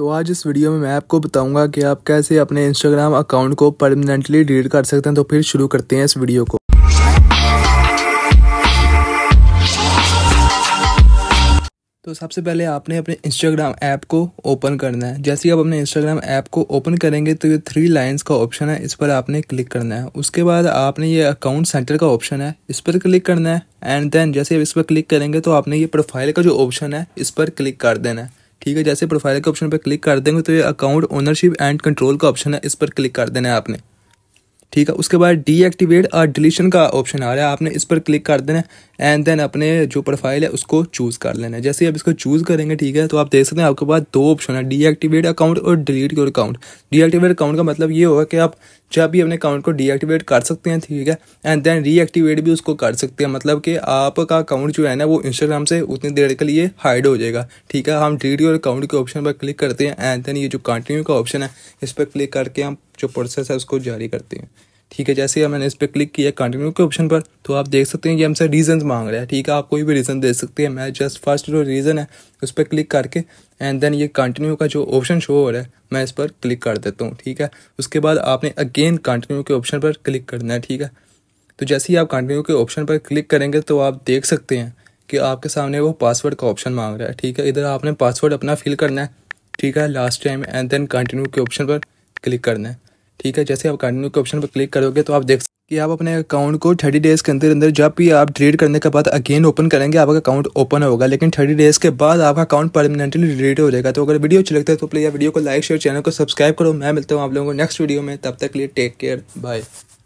तो आज इस वीडियो में मैं आपको बताऊंगा कि आप कैसे अपने इंस्टाग्राम अकाउंट को परमानेंटली डिलीट कर सकते हैं तो फिर शुरू करते हैं इस वीडियो को तो सबसे पहले आपने अपने इंस्टाग्राम ऐप को ओपन करना है जैसे ही आप अपने इंस्टाग्राम ऐप को ओपन करेंगे तो ये थ्री लाइंस का ऑप्शन है इस पर आपने क्लिक करना है उसके बाद आपने ये अकाउंट सेंटर का ऑप्शन है इस पर क्लिक करना है एंड देन जैसे आप इस पर क्लिक करेंगे तो आपने ये प्रोफाइल का जो ऑप्शन है इस पर क्लिक कर देना है ठीक है जैसे प्रोफाइल के ऑप्शन पर क्लिक कर देंगे तो ये अकाउंट ओनरशिप एंड कंट्रोल का ऑप्शन है इस पर क्लिक कर देना है आपने ठीक है उसके बाद डीएक्टिवेट और डिलीशन का ऑप्शन आ रहा है आपने इस पर क्लिक कर देना है एंड देन अपने जो प्रोफाइल है उसको चूज़ कर लेना है जैसे आप इसको चूज़ करेंगे ठीक है तो आप देख सकते हैं आपके पास दो ऑप्शन है डीएक्टिवेट अकाउंट और delete your account deactivate account का मतलब ये होगा कि आप जब भी अपने अकाउंट को डीएक्टिवेट कर सकते हैं ठीक है एंड देन रीएक्टिवेट भी उसको कर सकते हैं मतलब कि आपका अकाउंट जो है ना वो इंस्टाग्राम से उतनी देर के लिए हाइड हो जाएगा ठीक है हम डिलीट योर अकाउंट के ऑप्शन पर क्लिक करते हैं एंड देन ये जो कंटिन्यू का ऑप्शन है इस पर क्लिक करके हम जो प्रोसेस है उसको जारी करते हैं ठीक है जैसे ही मैंने इस पर क्लिक किया कंटिन्यू के ऑप्शन पर तो आप देख सकते हैं ये हमसे रीजन मांग रहा है ठीक है आप कोई भी रीज़न दे सकते हैं मैं जस्ट फर्स्ट जो रीज़न है उस पर क्लिक करके एंड देन ये कंटिन्यू का जो ऑप्शन शो हो रहा है मैं इस पर क्लिक कर देता हूँ ठीक है उसके बाद आपने अगेन कंटिन्यू के ऑप्शन पर क्लिक करना है ठीक है तो जैसे ही आप कंटिन्यू के ऑप्शन पर क्लिक करेंगे तो आप देख सकते हैं कि आपके सामने वो पासवर्ड का ऑप्शन मांग रहा है ठीक है इधर आपने पासवर्ड अपना फिल करना है ठीक है last time and then continue के ऑप्शन पर क्लिक करना है ठीक है जैसे आप कंटिन्यू के ऑप्शन पर क्लिक करोगे तो आप देख कि आप अपने अकाउंट को थर्टी डेज़ के अंदर अंदर जब भी आप डिलीट करने के बाद अगेन ओपन करेंगे आपका अकाउंट ओपन होगा लेकिन थर्टी डेज़ के बाद आपका अकाउंट परमानेंटली डिलीट हो जाएगा तो अगर वीडियो अच्छी लगता है तो प्लीज़ वीडियो को लाइक शेयर चैनल को सब्सक्राइब करो मैं मिलता हूँ आप लोगों को नेक्स्ट वीडियो में तब तक लिए टेक केयर बाय